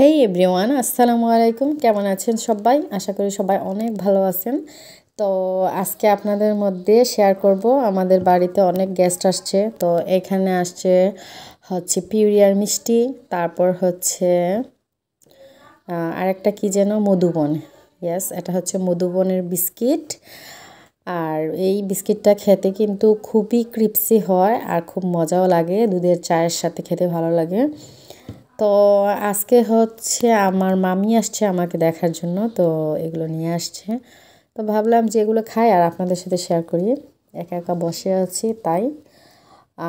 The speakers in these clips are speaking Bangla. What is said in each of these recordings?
হেই এভরিওয়ান আসসালামু আলাইকুম কেমন আছেন সবাই আশা করি সবাই অনেক ভালো আছেন তো আজকে আপনাদের মধ্যে শেয়ার করব আমাদের বাড়িতে অনেক গেস্ট আসছে তো এখানে আসছে হচ্ছে পিউরিয়ার মিষ্টি তারপর হচ্ছে আরেকটা কি যেন মধুবন ইয়াস এটা হচ্ছে মধুবনের বিস্কিট আর এই বিস্কিটটা খেতে কিন্তু খুবই ক্রিপসি হয় আর খুব মজাও লাগে দুধের চায়ের সাথে খেতে ভালো লাগে তো আজকে হচ্ছে আমার মামি আসছে আমাকে দেখার জন্য তো এগুলো নিয়ে আসছে তো ভাবলাম যে এগুলো খাই আর আপনাদের সাথে শেয়ার করি একা একা বসে আছি তাই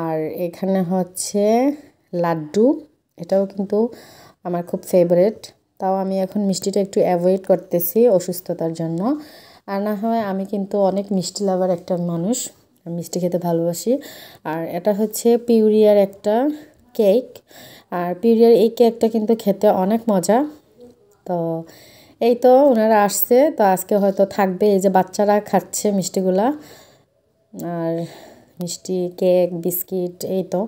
আর এখানে হচ্ছে লাড্ডু এটাও কিন্তু আমার খুব ফেভারেট তাও আমি এখন মিষ্টিটা একটু অ্যাভয়েড করতেছি অসুস্থতার জন্য আর না হয় আমি কিন্তু অনেক মিষ্টি লাভার একটা মানুষ মিষ্টি খেতে ভালোবাসি আর এটা হচ্ছে পিউরিয়ার একটা কেক আর পিউরিয়ার এই কেকটা কিন্তু খেতে অনেক মজা তো এই তো ওনারা আসছে তো আজকে হয়তো থাকবে এই যে বাচ্চারা খাচ্ছে মিষ্টিগুলা আর মিষ্টি কেক বিস্কিট এই তো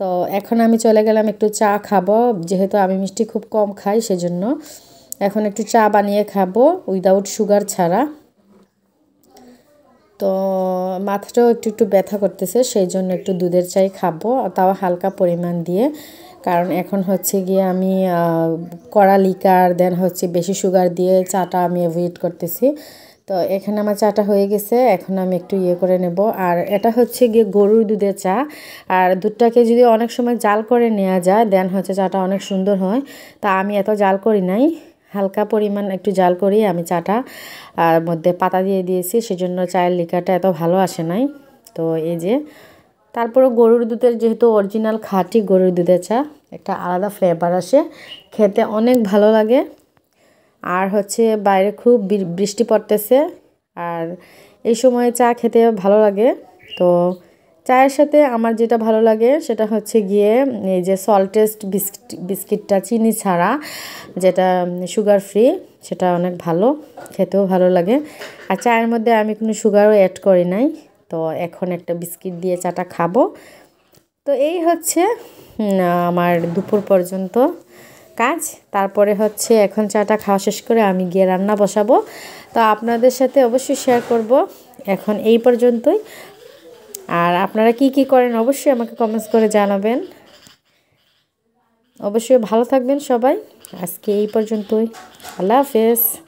তো এখন আমি চলে গেলাম একটু চা খাবো যেহেতু আমি মিষ্টি খুব কম খাই সেজন্য এখন একটু চা বানিয়ে খাবো উইদাউট সুগার ছাড়া তো মাথাটাও একটু একটু ব্যথা করতেছে সেই জন্য একটু দুধের চাই খাবো তাও হালকা পরিমাণ দিয়ে কারণ এখন হচ্ছে গিয়ে আমি কড়া লিকার দেন হচ্ছে বেশি সুগার দিয়ে চাটা আমি অ্যাভয়েড করতেছি তো এখানে আমার চাটা হয়ে গেছে এখন আমি একটু ইয়ে করে নেব আর এটা হচ্ছে গিয়ে গরুর দুধের চা আর দুধটাকে যদি অনেক সময় জাল করে নেওয়া যায় দেন হচ্ছে চাটা অনেক সুন্দর হয় তা আমি এত জাল করি নাই হালকা পরিমাণ একটু জাল করি আমি চাটা আর মধ্যে পাতা দিয়ে দিয়েছি সেজন্য চায়ের লিকাটা এত ভালো আসে নাই তো এই যে তারপরে গরুর দুধের যেহেতু অরিজিনাল খাঁটি গরুর দুধের চা একটা আলাদা ফ্লেভার আসে খেতে অনেক ভালো লাগে আর হচ্ছে বাইরে খুব বৃষ্টি পড়তেছে আর এই সময়ে চা খেতে ভালো লাগে তো চায়ের সাথে আমার যেটা ভালো লাগে সেটা হচ্ছে গিয়ে এই যে সল্টেস্ট বিস্কিট বিস্কিটটা চিনি ছাড়া যেটা সুগার ফ্রি সেটা অনেক ভালো খেতেও ভালো লাগে আর চায়ের মধ্যে আমি কোনো সুগারও অ্যাড করি নাই তো এখন একটা বিস্কিট দিয়ে চাটা খাবো তো এই হচ্ছে আমার দুপুর পর্যন্ত কাজ তারপরে হচ্ছে এখন চাটা খাওয়া শেষ করে আমি গিয়ে রান্না বসাবো তো আপনাদের সাথে অবশ্যই শেয়ার করব এখন এই পর্যন্তই আর আপনারা কি কি করেন অবশ্যই আমাকে কমেন্টস করে জানাবেন অবশ্যই ভালো থাকবেন সবাই আজকে এই পর্যন্তই আল্লাহ হাফেজ